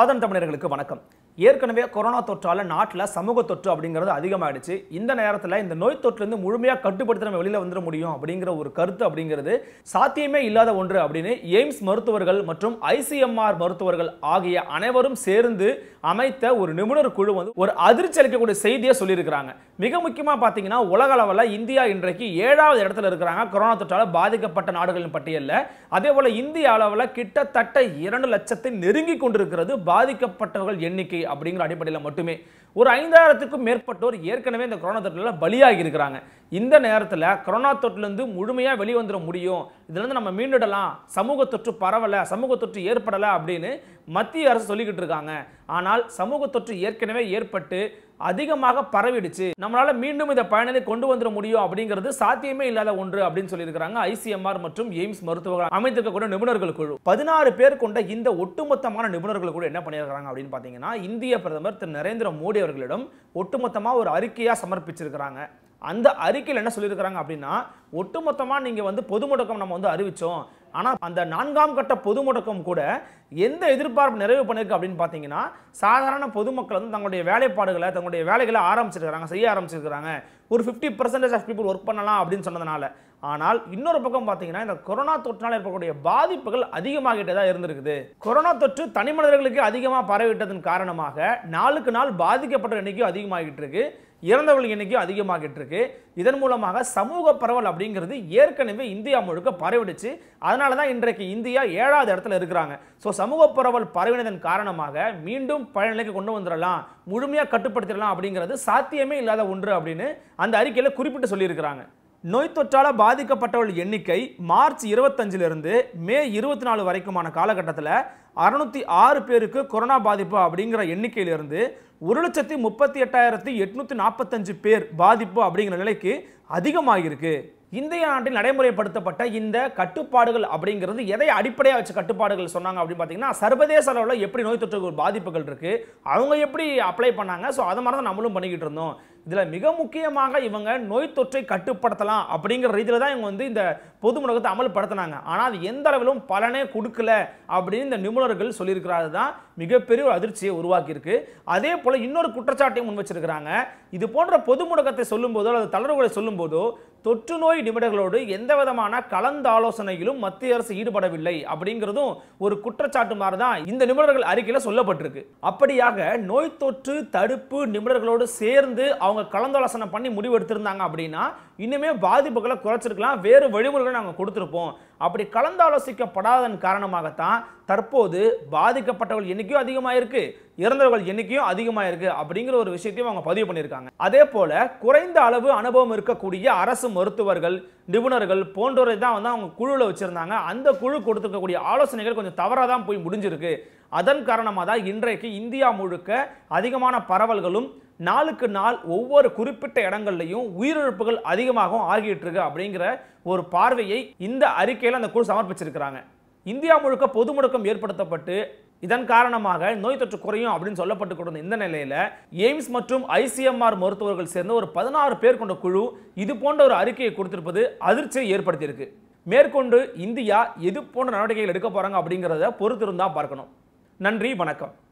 ஆதன் தமிழர்களுக்கு வணக்கம் ஏற்கனவே கொரோனா தொற்றால் நாட்டில் சமூக தொற்று அப்படிங்கிறது அதிகமாகிடுச்சு இந்த நேரத்தில் இந்த நோய் தொற்றுலேருந்து முழுமையாக கட்டுப்படுத்த நம்ம வெளியில் வந்துட முடியும் அப்படிங்கிற ஒரு கருத்து அப்படிங்கிறது சாத்தியமே இல்லாத ஒன்று அப்படின்னு எய்ம்ஸ் மருத்துவர்கள் மற்றும் ஐசிஎம்ஆர் மருத்துவர்கள் ஆகிய அனைவரும் சேர்ந்து அமைத்த ஒரு நிபுணர் குழு வந்து ஒரு அதிர்ச்சி அளிக்கக்கூடிய செய்தியை சொல்லியிருக்கிறாங்க மிக முக்கியமாக பார்த்தீங்கன்னா உலக அளவில் இந்தியா இன்றைக்கு ஏழாவது இடத்துல இருக்கிறாங்க கொரோனா தொற்றால் பாதிக்கப்பட்ட நாடுகளின் பட்டியலில் அதே போல் இந்திய அளவில் கிட்டத்தட்ட இரண்டு லட்சத்தை நெருங்கி கொண்டிருக்கிறது பாதிக்கப்பட்டவர்கள் எண்ணிக்கை அப்படிங்கிற அடிப்படையில் மட்டுமே ஒரு ஐந்தாயிரத்துக்கும் மேற்பட்டோர் ஏற்கனவே இந்த கொரோனா தொற்றுல பலியாகி இருக்கிறாங்க இந்த நேரத்தில் கொரோனா தொற்றுலேருந்து முழுமையாக வெளிவந்துட முடியும் இதுலேருந்து நம்ம மீண்டுடலாம் சமூக தொற்று பரவலை சமூக தொற்று ஏற்படலை அப்படின்னு மத்திய அரசு சொல்லிக்கிட்டு இருக்காங்க ஆனால் சமூக தொற்று ஏற்கனவே ஏற்பட்டு அதிகமாக பரவிடுச்சு நம்மளால மீண்டும் இந்த பயணத்தை கொண்டு வந்துட முடியும் அப்படிங்கிறது சாத்தியமே இல்லாத ஒன்று அப்படின்னு சொல்லியிருக்கிறாங்க ஐசிஎம்ஆர் மற்றும் எய்ம்ஸ் மருத்துவர்கள் அமைத்திருக்கக்கூடிய நிபுணர்கள் குழு பதினாறு பேர் கொண்ட இந்த ஒட்டுமொத்தமான நிபுணர்கள் குழு என்ன பண்ணியிருக்கிறாங்க அப்படின்னு பார்த்தீங்கன்னா இந்திய பிரதமர் திரு நரேந்திர மோடி அவர்களிடம் ஒட்டுமொத்தமாக ஒரு அறிக்கையாக சமர்ப்பிச்சிருக்கிறாங்க அந்த அறிக்கையில் என்ன சொல்லியிருக்கிறாங்க அப்படின்னா ஒட்டுமொத்தமாக நீங்கள் வந்து பொது முடக்கம் நம்ம வந்து அறிவித்தோம் ஆனால் அந்த நான்காம் கட்ட பொது முடக்கம் கூட எந்த எதிர்பார்ப்பு நிறைவு பண்ணியிருக்கு அப்படின்னு பார்த்தீங்கன்னா சாதாரண பொதுமக்கள் வந்து தங்களுடைய வேலைப்பாடுகளை தங்களுடைய வேலைகளை ஆரம்பிச்சிருக்கிறாங்க செய்ய ஆரம்பிச்சிருக்கிறாங்க ஒரு fifty percentage of people work பண்ணலாம் அப்படின்னு சொன்னதுனால ஆனால் இன்னொரு பக்கம் பார்த்தீங்கன்னா இந்த கொரோனா தொற்றினால் இருக்கக்கூடிய பாதிப்புகள் அதிகமாகிட்டே தான் இருந்திருக்குது கொரோனா தொற்று தனி மனிதர்களுக்கு அதிகமாக பரவிட்டதன் காரணமாக நாளுக்கு நாள் பாதிக்கப்பட்ட எண்ணிக்கையும் அதிகமாகிட்டு இருக்கு இறந்தவர்கள் எண்ணிக்கையும் அதிகமாகிட்டு இருக்கு இதன் மூலமாக சமூக பரவல் அப்படிங்கிறது ஏற்கனவே இந்தியா முழுக்க பரவிடுச்சு அதனால தான் இன்றைக்கு இந்தியா ஏழாவது இடத்துல இருக்கிறாங்க ஸோ சமூக பரவல் பரவினதன் காரணமாக மீண்டும் பழநிலைக்கு கொண்டு வந்துடலாம் முழுமையாக கட்டுப்படுத்திடலாம் அப்படிங்கிறது சாத்தியமே இல்லாத ஒன்று அப்படின்னு அந்த அறிக்கையில் குறிப்பிட்டு சொல்லியிருக்கிறாங்க நோய் தொற்றால் பாதிக்கப்பட்டவர்கள் எண்ணிக்கை மார்ச் இருபத்தஞ்சிலிருந்து மே இருபத்தி நாலு வரைக்குமான காலகட்டத்தில் அறுநூத்தி ஆறு பேருக்கு கொரோனா பாதிப்பு அப்படிங்கிற எண்ணிக்கையிலிருந்து ஒரு லட்சத்தி முப்பத்தி எட்டாயிரத்தி எட்நூற்றி நாற்பத்தஞ்சு பேர் பாதிப்பு அப்படிங்கிற நிலைக்கு அதிகமாகியிருக்கு இந்திய நாட்டில் நடைமுறைப்படுத்தப்பட்ட இந்த கட்டுப்பாடுகள் அப்படிங்கிறது எதை அடிப்படையாக வச்சு கட்டுப்பாடுகள் சொன்னாங்க அப்படின்னு பார்த்தீங்கன்னா சர்வதேச அளவில் எப்படி நோய் தொற்று பாதிப்புகள் இருக்குது அவங்க எப்படி அப்ளை பண்ணாங்க ஸோ அது மாதிரி தான் நம்மளும் பண்ணிக்கிட்டு இருந்தோம் இதில் மிக முக்கியமாக இவங்க நோய் தொற்றை கட்டுப்படுத்தலாம் அப்படிங்கிற ரீதியில் தான் இவங்க வந்து இந்த பொது முடக்கத்தை அமல்படுத்தினாங்க ஆனால் அது எந்த அளவிலும் பலனே கொடுக்கல அப்படின்னு இந்த நிபுணர்கள் சொல்லியிருக்கிறாரு தான் மிகப்பெரிய ஒரு அதிர்ச்சியை உருவாக்கியிருக்கு அதே போல் இன்னொரு குற்றச்சாட்டையும் முன் வச்சிருக்கிறாங்க இது போன்ற பொது முடக்கத்தை சொல்லும்போதோ அல்லது தளர்வுகளை சொல்லும்போதோ தொற்று நோய் நிபுணர்களோடு எந்த விதமான கலந்தாலோசனையிலும் மத்திய அரசு ஈடுபடவில்லை அப்படிங்கிறதும் ஒரு குற்றச்சாட்டு மாதிரி தான் இந்த நிபுணர்கள் அறிக்கையில் சொல்லப்பட்டிருக்கு அப்படியாக நோய் தொற்று தடுப்பு நிபுணர்களோடு சேர்ந்து அவங்க கலந்தாலோசனை பண்ணி முடிவு எடுத்திருந்தாங்க அப்படின்னா இன்னுமே பாதிப்புகளை குறைச்சிருக்கலாம் வேறு வழிமுறைகளை நாங்கள் கொடுத்துருப்போம் அப்படி கலந்தாலோசிக்கப்படாதன் காரணமாகத்தான் தற்போது பாதிக்கப்பட்டவர்கள் எண்ணிக்கையும் அதிகமாக இருக்கு இறந்தவர்கள் எண்ணிக்கையும் அதிகமாக இருக்கு அப்படிங்கிற ஒரு விஷயத்தையும் அவங்க பதிவு பண்ணியிருக்காங்க அதே போல குறைந்த அளவு அனுபவம் இருக்கக்கூடிய அரசு மருத்துவர்கள் நிபுணர்கள் போன்றவரை தான் வந்து அவங்க குழுவில் வச்சிருந்தாங்க அந்த குழு கொடுத்துருக்கக்கூடிய ஆலோசனைகள் கொஞ்சம் தவறாக தான் போய் முடிஞ்சிருக்கு அதன் காரணமாக தான் இன்றைக்கு இந்தியா முழுக்க அதிகமான பரவல்களும் நாளுக்கு நாள் ஒவ்வொரு குறிப்பிட்ட இடங்கள்லையும் உயிரிழப்புகள் அதிகமாகவும் ஆகிட்டு இருக்கு அப்படிங்கிற ஒரு பார்வையை இந்த அறிக்கையில் அந்த குழு சமர்ப்பிச்சிருக்கிறாங்க இந்தியா முழுக்க பொது முடக்கம் ஏற்படுத்தப்பட்டு இதன் காரணமாக நோய் தொற்று குறையும் அப்படின்னு சொல்லப்பட்டு கொடுத்த இந்த நிலையில் எய்ம்ஸ் மற்றும் ஐசிஎம்ஆர் மருத்துவர்கள் சேர்ந்த ஒரு பதினாறு பேர் கொண்ட குழு இது போன்ற ஒரு அறிக்கையை கொடுத்திருப்பது அதிர்ச்சியை ஏற்படுத்தியிருக்கு மேற்கொண்டு இந்தியா எது போன்ற நடவடிக்கைகள் எடுக்க போகிறாங்க அப்படிங்கிறத பொறுத்திருந்தா பார்க்கணும் நன்றி வணக்கம்